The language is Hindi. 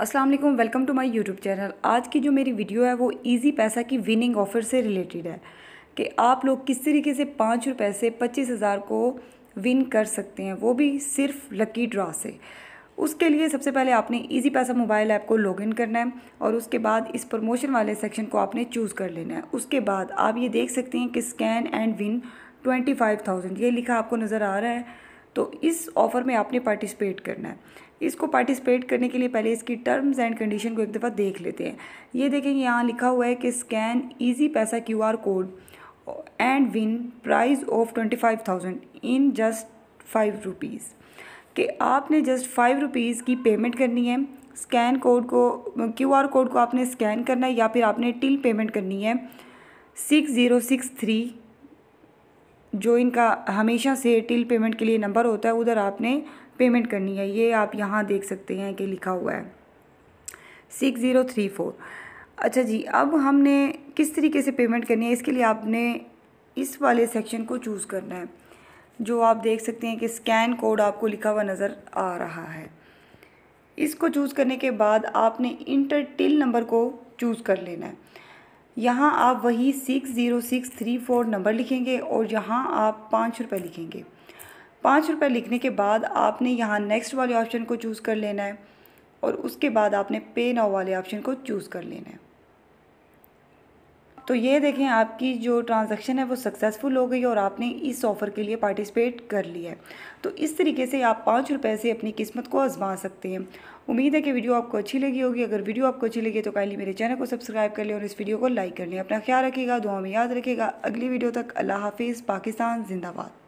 Aslam welcome to my YouTube channel आज की जो मेरी वीडियो है वो ईजी पैसा की विनिंग ऑफ़र से रिलेटेड है कि आप लोग किस तरीके से पाँच रुपये से पच्चीस हज़ार को विन कर सकते हैं वो भी सिर्फ लकी ड्रा से उसके लिए सबसे पहले आपने ईजी पैसा मोबाइल ऐप को लॉगिन करना है और उसके बाद इस प्रमोशन वाले सेक्शन को आपने चूज़ कर लेना है उसके बाद आप ये देख सकते हैं कि scan and win twenty five thousand ये लिखा आपको नज़र आ रहा है तो इस ऑफ़र में आपने पार्टिसिपेट करना है इसको पार्टिसिपेट करने के लिए पहले इसकी टर्म्स एंड कंडीशन को एक दफ़ा देख लेते हैं ये देखेंगे यहाँ लिखा हुआ है कि स्कैन ईजी पैसा Q R code and win prize of twenty five thousand in just five rupees कि आपने जस्ट फाइव रुपीज़ की पेमेंट करनी है स्कैन कोड को क्यू आर कोड को आपने स्कैन करना है या फिर आपने टिल पेमेंट करनी है सिक्स ज़ीरो सिक्स थ्री जो इनका हमेशा से टिल पेमेंट के लिए नंबर होता है उधर आपने पेमेंट करनी है ये आप यहाँ देख सकते हैं कि लिखा हुआ है सिक्स ज़ीरो थ्री फोर अच्छा जी अब हमने किस तरीके से पेमेंट करनी है इसके लिए आपने इस वाले सेक्शन को चूज़ करना है जो आप देख सकते हैं कि स्कैन कोड आपको लिखा हुआ नज़र आ रहा है इसको चूज़ करने के बाद आपने इंटर टिल नंबर को चूज़ कर लेना है यहाँ आप वही six zero six three four number लिखेंगे और यहाँ आप पाँच रुपये लिखेंगे पाँच रुपये लिखने के बाद आपने यहाँ नेक्स्ट वाले ऑप्शन को चूज़ कर लेना है और उसके बाद आपने पे नाव वाले ऑप्शन को चूज़ कर लेना है तो ये देखें आपकी जो ट्रांजैक्शन है वो सक्सेसफुल हो गई और आपने इस ऑफ़र के लिए पार्टिसिपेट कर लिया है तो इस तरीके से आप पाँच रुपये से अपनी किस्मत को आजमा सकते हैं उम्मीद है कि वीडियो आपको अच्छी लगी होगी अगर वीडियो आपको अच्छी लगी तो काइंडली मेरे चैनल को सब्सक्राइब कर लें और इस वीडियो को लाइक कर लें अपना ख्याल रखिएगा दुआ में याद रखिएगा अगली वीडियो तक अल्लाह हाफिज़ पाकिस्तान जिंदाबाद